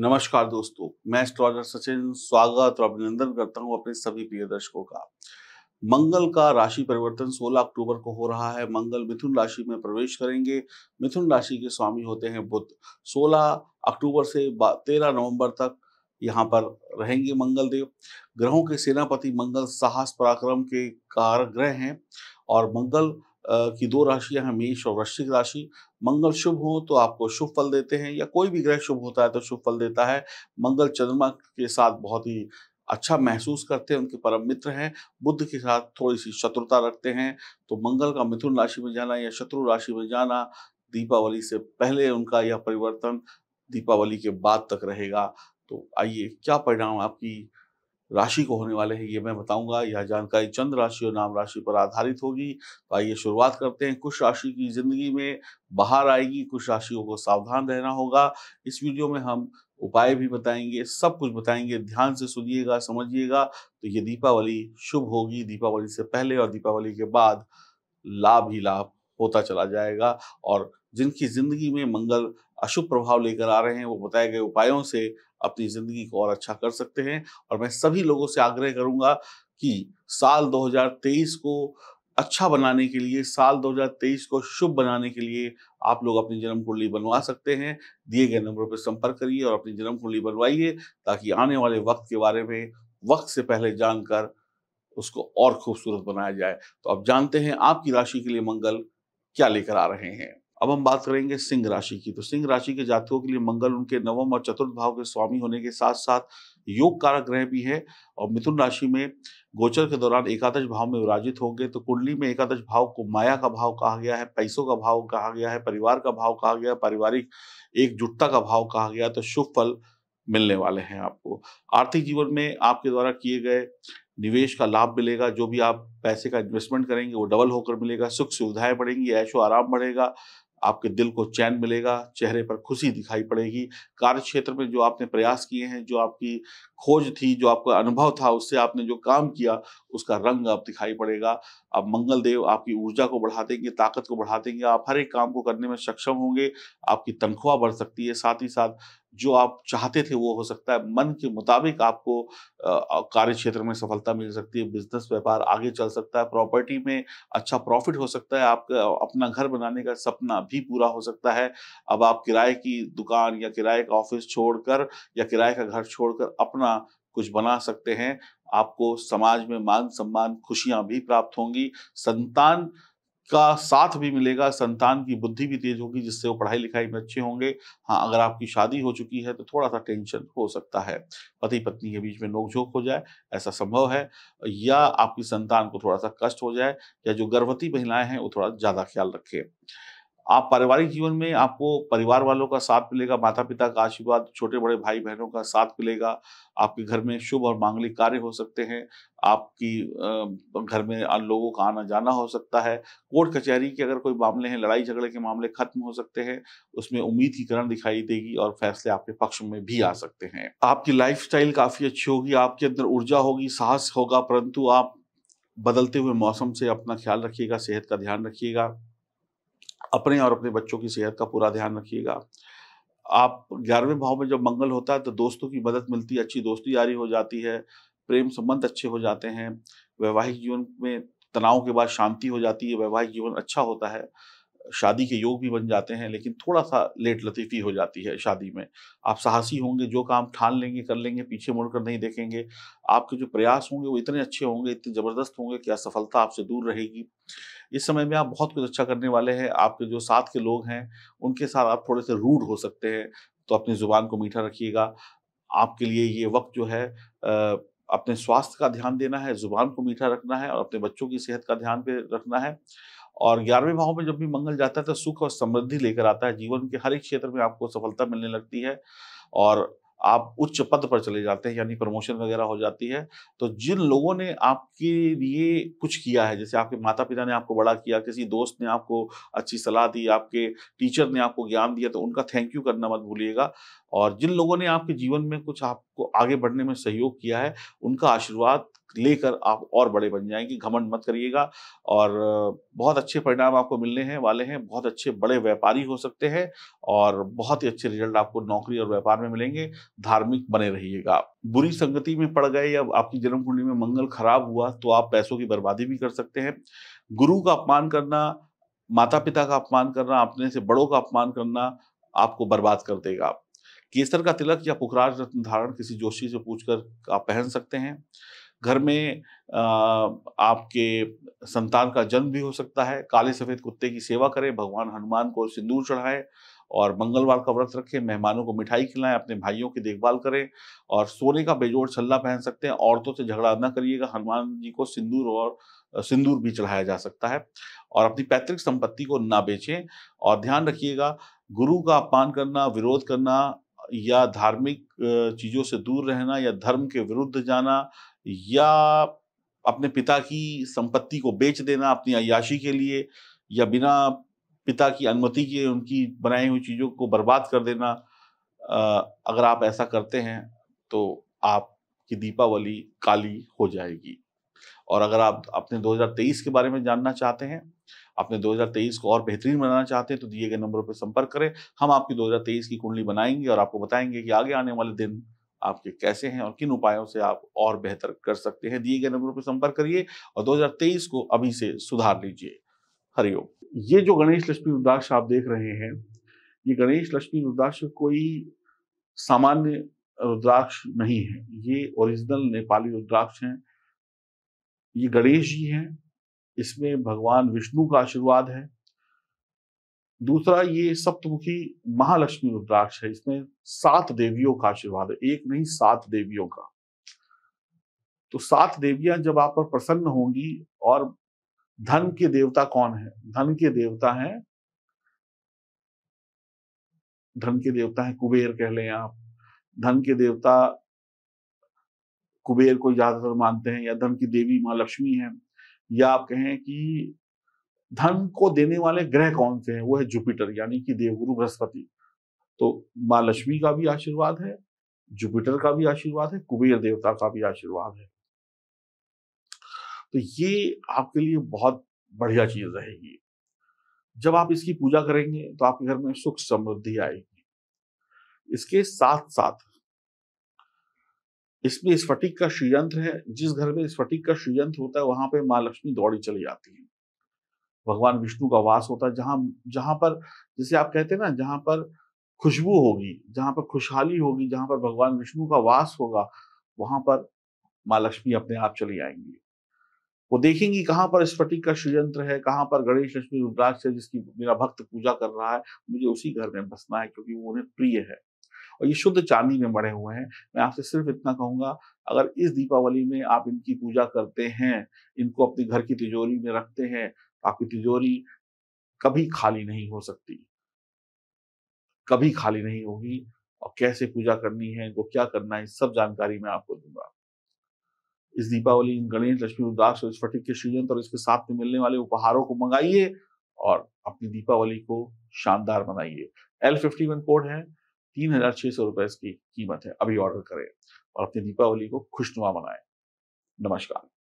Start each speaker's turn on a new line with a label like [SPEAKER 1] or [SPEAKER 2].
[SPEAKER 1] नमस्कार दोस्तों मैं स्ट्रॉजर सचिन स्वागत और अभिनंदन करता हूं अपने सभी प्रिय दर्शकों का मंगल का राशि परिवर्तन 16 अक्टूबर को हो रहा है मंगल मिथुन राशि में प्रवेश करेंगे मिथुन राशि के स्वामी होते हैं बुद्ध 16 अक्टूबर से 13 नवंबर तक यहां पर रहेंगे मंगल देव ग्रहों के सेनापति मंगल साहस पराक्रम के कारक ग्रह हैं और मंगल की दो राशियां हैं मेष और वृश्चिक राशि मंगल शुभ हो तो आपको शुभ फल देते हैं या कोई भी ग्रह शुभ होता है तो शुभ फल देता है मंगल चंद्रमा के साथ बहुत ही अच्छा महसूस करते हैं उनके परम मित्र हैं बुद्ध के साथ थोड़ी सी शत्रुता रखते हैं तो मंगल का मिथुन राशि में जाना या शत्रु राशि में जाना दीपावली से पहले उनका यह परिवर्तन दीपावली के बाद तक रहेगा तो आइए क्या परिणाम आपकी राशि को होने वाले हैं ये मैं बताऊंगा यह जानकारी चंद्र राशि और नाम राशि पर आधारित होगी तो आइए शुरुआत करते हैं कुछ राशि की जिंदगी में बाहर आएगी कुछ राशियों को सावधान रहना होगा इस वीडियो में हम उपाय भी बताएंगे सब कुछ बताएंगे ध्यान से सुनिएगा समझिएगा तो ये दीपावली शुभ होगी दीपावली से पहले और दीपावली के बाद लाभ ही लाभ होता चला जाएगा और जिनकी जिंदगी में मंगल अशुभ प्रभाव लेकर आ रहे हैं वो बताए गए उपायों से अपनी ज़िंदगी को और अच्छा कर सकते हैं और मैं सभी लोगों से आग्रह करूंगा कि साल 2023 को अच्छा बनाने के लिए साल 2023 को शुभ बनाने के लिए आप लोग अपनी जन्म कुंडली बनवा सकते हैं दिए गए नंबरों पर संपर्क करिए और अपनी जन्म कुंडली बनवाइए ताकि आने वाले वक्त के बारे में वक्त से पहले जानकर उसको और खूबसूरत बनाया जाए तो अब जानते हैं आपकी राशि के लिए मंगल क्या लेकर आ रहे हैं अब हम बात करेंगे सिंह राशि की तो सिंह राशि के जातकों के लिए मंगल उनके नवम और चतुर्थ भाव के स्वामी होने के साथ साथ योग कारक ग्रह भी है और मिथुन राशि में गोचर के दौरान एकादश भाव में विराजित होंगे तो कुंडली में एकादश भाव को माया का भाव कहा गया है पैसों का भाव कहा गया है परिवार का भाव कहा गया है पारिवारिक एकजुटता का भाव कहा गया तो शुभ फल मिलने वाले हैं आपको आर्थिक जीवन में आपके द्वारा किए गए निवेश का लाभ मिलेगा जो भी आप पैसे का इन्वेस्टमेंट करेंगे वो डबल होकर मिलेगा सुख सुविधाएं बढ़ेंगी ऐशो आराम बढ़ेगा आपके दिल को चैन मिलेगा चेहरे पर खुशी दिखाई पड़ेगी कार्य क्षेत्र में जो आपने प्रयास किए हैं जो आपकी खोज थी जो आपका अनुभव था उससे आपने जो काम किया उसका रंग अब दिखाई पड़ेगा अब मंगल देव आपकी ऊर्जा को बढ़ा देंगे ताकत को बढ़ा देंगे आप हर एक काम को करने में सक्षम होंगे आपकी तनख्वाह बढ़ सकती है साथ ही साथ जो आप चाहते थे वो हो सकता है मन के मुताबिक आपको कार्य क्षेत्र में सफलता मिल सकती है बिजनेस व्यापार आगे चल सकता है प्रॉपर्टी में अच्छा प्रॉफिट हो सकता है आपका अपना घर बनाने का सपना भी पूरा हो सकता है अब आप किराए की दुकान या किराए का ऑफिस छोड़कर या किराए का घर छोड़कर अपना कुछ बना सकते हैं आपको समाज में मान सम्मान खुशियां भी प्राप्त होंगी संतान का साथ भी मिलेगा संतान की बुद्धि भी तेज होगी जिससे वो पढ़ाई लिखाई में अच्छे होंगे हाँ अगर आपकी शादी हो चुकी है तो थोड़ा सा टेंशन हो सकता है पति पत्नी के बीच में नोकझोंक हो जाए ऐसा संभव है या आपकी संतान को थोड़ा सा कष्ट हो जाए या जो गर्भवती महिलाएं हैं वो थोड़ा ज़्यादा ख्याल रखें आप पारिवारिक जीवन में आपको परिवार वालों का साथ मिलेगा माता पिता का आशीर्वाद छोटे बड़े भाई बहनों का साथ मिलेगा आपके घर में शुभ और मांगलिक कार्य हो सकते हैं आपकी घर में लोगों का आना जाना हो सकता है कोर्ट कचहरी के अगर कोई मामले हैं लड़ाई झगड़े के मामले खत्म हो सकते हैं उसमें उम्मीद की किरण दिखाई देगी और फैसले आपके पक्ष में भी आ सकते हैं आपकी लाइफ काफी अच्छी होगी आपके अंदर ऊर्जा होगी साहस होगा परंतु आप बदलते हुए मौसम से अपना ख्याल रखिएगा सेहत का ध्यान रखिएगा अपने और अपने बच्चों की सेहत का पूरा ध्यान रखिएगा आप ग्यारहवें भाव में जब मंगल होता है तो दोस्तों की मदद मिलती है अच्छी दोस्ती यारी हो जाती है प्रेम संबंध अच्छे हो जाते हैं वैवाहिक जीवन में तनाव के बाद शांति हो जाती है वैवाहिक जीवन अच्छा होता है शादी के योग भी बन जाते हैं लेकिन थोड़ा सा लेट लतीफ़ी हो जाती है शादी में आप साहसी होंगे जो काम ठान लेंगे कर लेंगे पीछे मुड़कर नहीं देखेंगे आपके जो प्रयास होंगे वो इतने अच्छे होंगे इतने ज़बरदस्त होंगे कि असफलता आपसे दूर रहेगी इस समय में आप बहुत कुछ अच्छा करने वाले हैं आपके जो साथ के लोग हैं उनके साथ आप थोड़े से रूढ़ हो सकते हैं तो अपनी ज़ुबान को मीठा रखिएगा आपके लिए ये वक्त जो है अपने स्वास्थ्य का ध्यान देना है ज़ुबान को मीठा रखना है और अपने बच्चों की सेहत का ध्यान पे रखना है और ग्यारहवें भाव में जब भी मंगल जाता है तो सुख और समृद्धि लेकर आता है जीवन के हर एक क्षेत्र में आपको सफलता मिलने लगती है और आप उच्च पद पर चले जाते हैं यानी प्रमोशन वगैरह हो जाती है तो जिन लोगों ने आपके लिए कुछ किया है जैसे आपके माता पिता ने आपको बड़ा किया किसी दोस्त ने आपको अच्छी सलाह दी आपके टीचर ने आपको ज्ञान दिया तो उनका थैंक यू करना मत भूलिएगा और जिन लोगों ने आपके जीवन में कुछ आपको आगे बढ़ने में सहयोग किया है उनका आशीर्वाद लेकर आप और बड़े बन जाएंगे घमंड मत करिएगा और बहुत अच्छे परिणाम आपको मिलने हैं वाले हैं बहुत अच्छे बड़े व्यापारी हो सकते हैं और बहुत ही अच्छे रिजल्ट आपको नौकरी और व्यापार में मिलेंगे धार्मिक बने रहिएगा बुरी संगति में पड़ गए या आपकी जन्म कुंडली में मंगल खराब हुआ तो आप पैसों की बर्बादी भी कर सकते हैं गुरु का अपमान करना माता पिता का अपमान करना अपने से बड़ों का अपमान करना आपको बर्बाद कर देगा केसर का तिलक या पुखराज रत्न धारण किसी जोशी से पूछकर आप पहन सकते हैं घर में आपके संतान का जन्म भी हो सकता है काले सफेद कुत्ते की सेवा करें भगवान हनुमान को सिंदूर चढ़ाएं और मंगलवार का व्रत रखें मेहमानों को मिठाई खिलाएं अपने भाइयों की देखभाल करें और सोने का बेजोड़ छल्ला पहन सकते हैं औरतों से झगड़ा ना करिएगा हनुमान जी को सिंदूर और सिंदूर भी चढ़ाया जा सकता है और अपनी पैतृक संपत्ति को ना बेचें और ध्यान रखिएगा गुरु का अपमान करना विरोध करना या धार्मिक चीज़ों से दूर रहना या धर्म के विरुद्ध जाना या अपने पिता की संपत्ति को बेच देना अपनी अयाशी के लिए या बिना पिता की अनुमति के उनकी बनाई हुई चीज़ों को बर्बाद कर देना अगर आप ऐसा करते हैं तो आपकी दीपावली काली हो जाएगी और अगर आप अपने 2023 के बारे में जानना चाहते हैं अपने 2023 को और बेहतरीन बनाना चाहते हैं तो दिए गए नंबरों पर संपर्क करें हम आपकी 2023 की कुंडली बनाएंगे और आपको बताएंगे कि आगे आने वाले दिन आपके कैसे हैं और किन उपायों से आप और बेहतर कर सकते हैं दिए गए नंबरों पर संपर्क करिए और 2023 को अभी से सुधार लीजिए हरिओम ये जो गणेश लक्ष्मी रुद्राक्ष आप देख रहे हैं ये गणेश लक्ष्मी रुद्राक्ष कोई सामान्य रुद्राक्ष नहीं है ये ओरिजिनल नेपाली रुद्राक्ष हैं ये गणेश जी हैं इसमें भगवान विष्णु का आशीर्वाद है दूसरा ये सप्तमुखी महालक्ष्मी रुद्राक्ष है इसमें सात देवियों का आशीर्वाद है एक नहीं सात देवियों का तो सात देवियां जब आप पर प्रसन्न होंगी और धन के देवता कौन है धन के देवता हैं धन के देवता हैं कुबेर कह लें आप धन के देवता कुबेर को ज्यादातर मानते हैं या धन की देवी महालक्ष्मी है या आप कहें कि धन को देने वाले ग्रह कौन से हैं वो है जुपिटर यानी कि देवगुरु बृहस्पति तो माँ लक्ष्मी का भी आशीर्वाद है जुपिटर का भी आशीर्वाद है कुबेर देवता का भी आशीर्वाद है तो ये आपके लिए बहुत बढ़िया चीज रहेगी जब आप इसकी पूजा करेंगे तो आपके घर में सुख समृद्धि आएगी इसके साथ साथ इसमें स्फटिक का श्रीयंत्र है जिस घर में स्फटिक का श्रीयंत्र होता है वहां पे माँ लक्ष्मी दौड़ी चली जाती है भगवान विष्णु का वास होता है जहां जहां पर जैसे आप कहते हैं ना जहां पर खुशबू होगी जहां पर खुशहाली होगी जहां पर भगवान विष्णु का वास होगा वहां पर माँ लक्ष्मी अपने आप चली आएंगी वो देखेंगी कहाँ पर स्फटिक का षडयंत्र है कहाँ पर गणेश लक्ष्मी रुद्राक्ष है जिसकी मेरा भक्त पूजा कर रहा है मुझे उसी घर में बसना है क्योंकि वो उन्हें प्रिय है और ये शुद्ध चांदी में बड़े हुए हैं मैं आपसे सिर्फ इतना कहूंगा अगर इस दीपावली में आप इनकी पूजा करते हैं इनको अपने घर की तिजोरी में रखते हैं आपकी तिजोरी कभी खाली नहीं हो सकती कभी खाली नहीं होगी और कैसे पूजा करनी है इनको क्या करना है सब जानकारी मैं आपको दूंगा इस दीपावली इन गणेश लक्ष्मी उदास और इस फटिक के श्रीयंत्र और इसके साथ में मिलने वाले उपहारों को मंगाइए और अपनी दीपावली को शानदार बनाइए एल फिफ्टी वन कोड है तीन हजार छह सौ रुपए इसकी कीमत है अभी ऑर्डर करें और अपनी दीपावली को खुशनुमा बनाए नमस्कार